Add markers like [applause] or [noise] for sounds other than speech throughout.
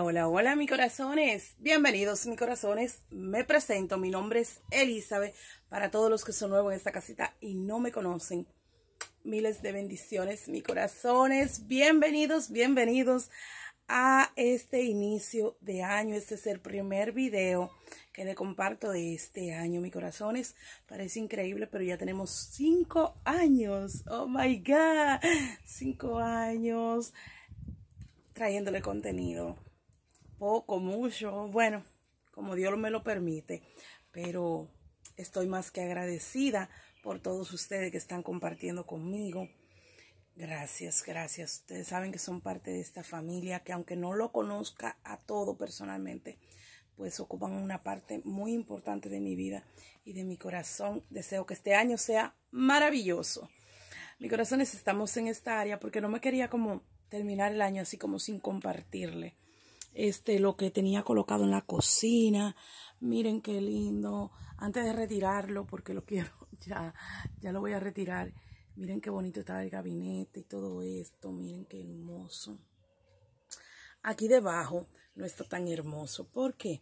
Hola, hola, mi corazones. Bienvenidos, mi corazones. Me presento, mi nombre es Elizabeth. Para todos los que son nuevos en esta casita y no me conocen, miles de bendiciones, mi corazones. Bienvenidos, bienvenidos a este inicio de año. Este es el primer video que le comparto de este año, mi corazones. Parece increíble, pero ya tenemos cinco años. Oh my God, cinco años trayéndole contenido poco, mucho, bueno, como Dios me lo permite. Pero estoy más que agradecida por todos ustedes que están compartiendo conmigo. Gracias, gracias. Ustedes saben que son parte de esta familia que aunque no lo conozca a todo personalmente, pues ocupan una parte muy importante de mi vida y de mi corazón. Deseo que este año sea maravilloso. Mi corazón es, estamos en esta área porque no me quería como terminar el año así como sin compartirle este, lo que tenía colocado en la cocina. Miren qué lindo. Antes de retirarlo, porque lo [laughs] quiero, ya, ya lo voy a retirar. Miren qué bonito está el gabinete y todo esto. Miren qué hermoso. Aquí debajo no está tan hermoso. ¿Por qué?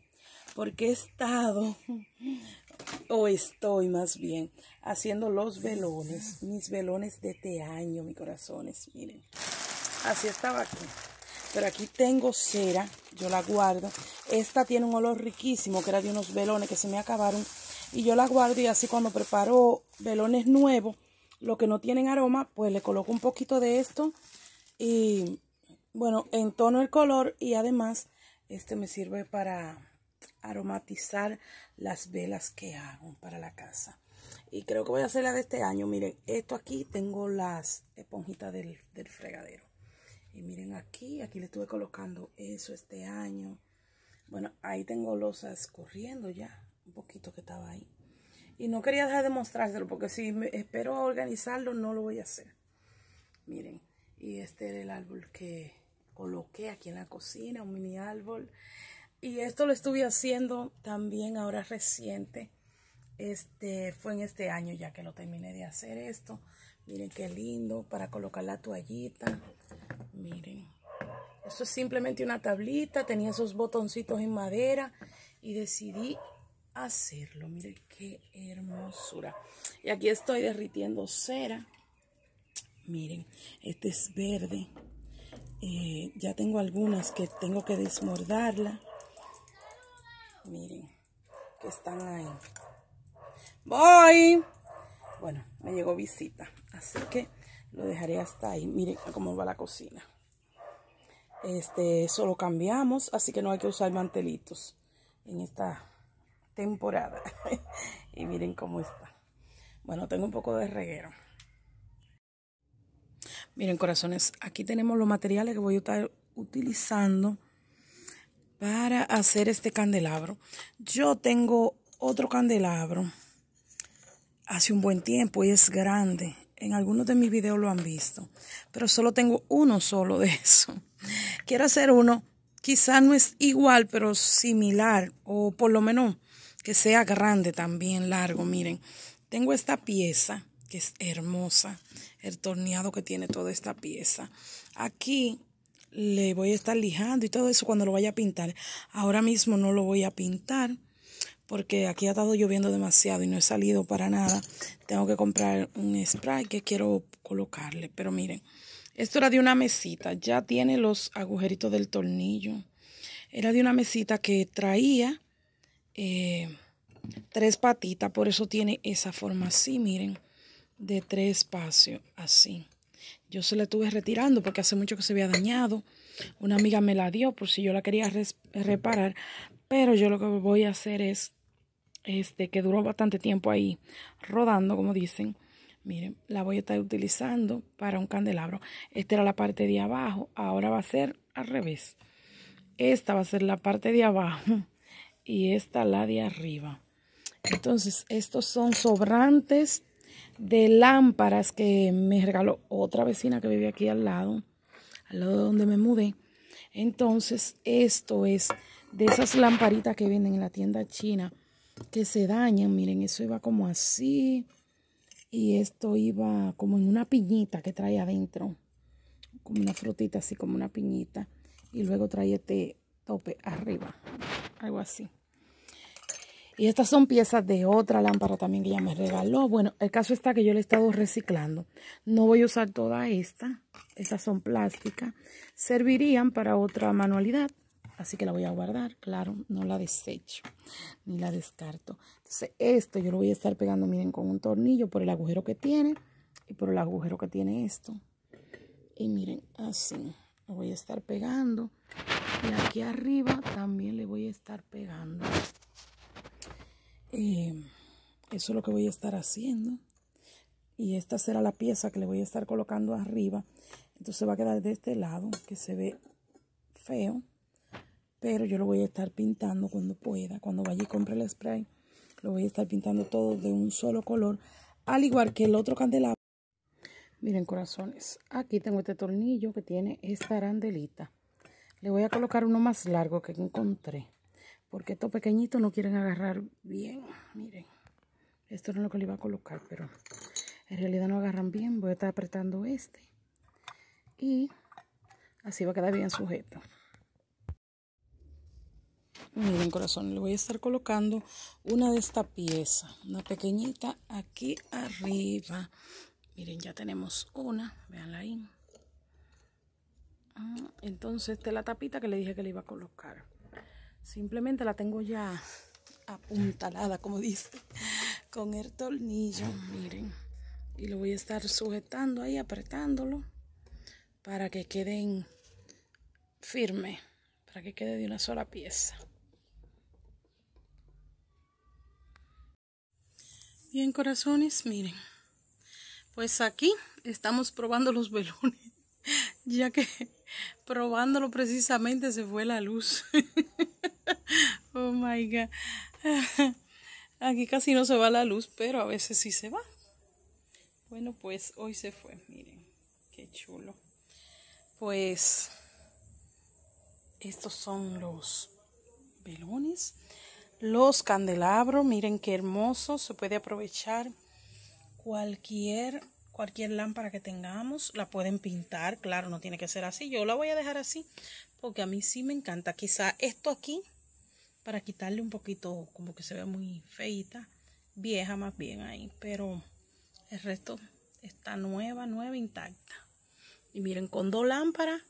Porque he estado, [laughs] o estoy más bien, haciendo los velones, mis velones de este año, mi corazones. Miren, así estaba aquí. Pero aquí tengo cera, yo la guardo. Esta tiene un olor riquísimo, que era de unos velones que se me acabaron. Y yo la guardo y así cuando preparo velones nuevos, los que no tienen aroma, pues le coloco un poquito de esto. Y bueno, en tono el color y además este me sirve para aromatizar las velas que hago para la casa. Y creo que voy a hacer la de este año. Miren, esto aquí tengo las esponjitas del, del fregadero. Y miren aquí, aquí le estuve colocando eso este año. Bueno, ahí tengo losas corriendo ya, un poquito que estaba ahí. Y no quería dejar de mostrárselo porque si me espero organizarlo no lo voy a hacer. Miren, y este era el árbol que coloqué aquí en la cocina, un mini árbol. Y esto lo estuve haciendo también ahora reciente. Este fue en este año ya que lo terminé de hacer esto. Miren qué lindo para colocar la toallita. Miren, eso es simplemente una tablita, tenía esos botoncitos en madera y decidí hacerlo. Miren qué hermosura. Y aquí estoy derritiendo cera. Miren, este es verde. Eh, ya tengo algunas que tengo que desmordarla. Miren, que están ahí. Voy. Bueno, me llegó visita. Así que lo dejaré hasta ahí. Miren cómo va la cocina. Este, solo cambiamos, así que no hay que usar mantelitos en esta temporada. [laughs] y miren cómo está. Bueno, tengo un poco de reguero. Miren, corazones, aquí tenemos los materiales que voy a estar utilizando para hacer este candelabro. Yo tengo otro candelabro hace un buen tiempo y es grande en algunos de mis videos lo han visto, pero solo tengo uno solo de [laughs] eso. Quiero hacer uno, quizá no es igual, pero similar, o por lo menos que sea grande también, largo. Miren, tengo esta pieza que es hermosa, el torneado que tiene toda esta pieza. Aquí le voy a estar lijando y todo eso cuando lo vaya a pintar. Ahora mismo no lo voy a pintar porque aquí ha estado lloviendo demasiado y no he salido para nada. Tengo que comprar un spray que quiero colocarle, pero miren, esto era de una mesita, ya tiene los agujeritos del tornillo. Era de una mesita que traía eh, tres patitas, por eso tiene esa forma así, miren, de tres espacios, así. Yo se la estuve retirando porque hace mucho que se había dañado. Una amiga me la dio por si yo la quería reparar, pero yo lo que voy a hacer es este, que duró bastante tiempo ahí rodando, como dicen. Miren, la voy a estar utilizando para un candelabro. Esta era la parte de abajo, ahora va a ser al revés. Esta va a ser la parte de abajo [laughs] y esta la de arriba. Entonces, estos son sobrantes de lámparas que me regaló otra vecina que vive aquí al lado, al lado de donde me mudé. Entonces, esto es de esas lamparitas que venden en la tienda china que se dañan. Miren, eso iba como así. Y esto iba como en una piñita que trae adentro. Como una frutita, así como una piñita. Y luego trae este tope arriba. Algo así. Y estas son piezas de otra lámpara también que ella me regaló. Bueno, el caso está que yo le he estado reciclando. No voy a usar toda esta. Estas son plásticas. Servirían para otra manualidad. Así que la voy a guardar, claro, no la desecho ni la descarto. Entonces esto yo lo voy a estar pegando, miren, con un tornillo por el agujero que tiene y por el agujero que tiene esto. Y miren, así lo voy a estar pegando. Y aquí arriba también le voy a estar pegando. Eh, eso es lo que voy a estar haciendo. Y esta será la pieza que le voy a estar colocando arriba. Entonces va a quedar de este lado que se ve feo pero yo lo voy a estar pintando cuando pueda, cuando vaya y compre el spray, lo voy a estar pintando todo de un solo color, al igual que el otro candelabro. Miren corazones, aquí tengo este tornillo que tiene esta arandelita. Le voy a colocar uno más largo que encontré, porque estos pequeñitos no quieren agarrar bien, miren. Esto no es lo que le iba a colocar, pero en realidad no agarran bien. Voy a estar apretando este y así va a quedar bien sujeto. Miren corazón, le voy a estar colocando una de esta pieza, una pequeñita aquí arriba. Miren, ya tenemos una, veanla ahí. Ah, entonces, esta es la tapita que le dije que le iba a colocar. Simplemente la tengo ya apuntalada, como dice, con el tornillo, miren. Y lo voy a estar sujetando ahí, apretándolo, para que queden firme, para que quede de una sola pieza. Y en corazones, miren, pues aquí estamos probando los velones, [laughs] ya que probándolo precisamente se fue la luz. [laughs] oh my God. [laughs] Aquí casi no se va la luz, pero a veces sí se va. Bueno, pues hoy se fue, miren, qué chulo. Pues estos son los velones. Los candelabros, miren qué hermoso, se puede aprovechar cualquier cualquier lámpara que tengamos, la pueden pintar, claro, no tiene que ser así. Yo la voy a dejar así porque a mí sí me encanta. Quizá esto aquí para quitarle un poquito como que se ve muy feita, vieja más bien ahí, pero el resto está nueva, nueva, intacta. Y miren, con dos lámparas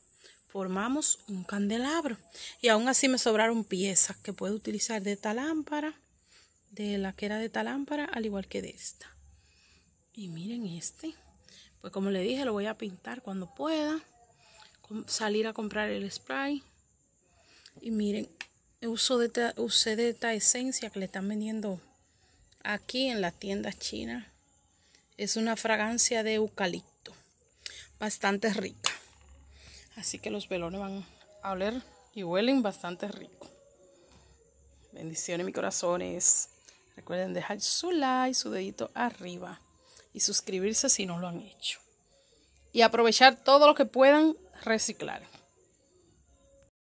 formamos un candelabro. Y aún así me sobraron piezas que puedo utilizar de esta lámpara, de la que era de esta lámpara, al igual que de esta. Y miren este. Pues como le dije, lo voy a pintar cuando pueda. Salir a comprar el spray. Y miren, uso de esta, de esta esencia que le están vendiendo aquí en la tienda china. Es una fragancia de eucalipto. Bastante rica. Así que los velones van a oler y huelen bastante rico. Bendiciones, mi corazones. Recuerden dejar su like, su dedito arriba y suscribirse si no lo han hecho. Y aprovechar todo lo que puedan reciclar.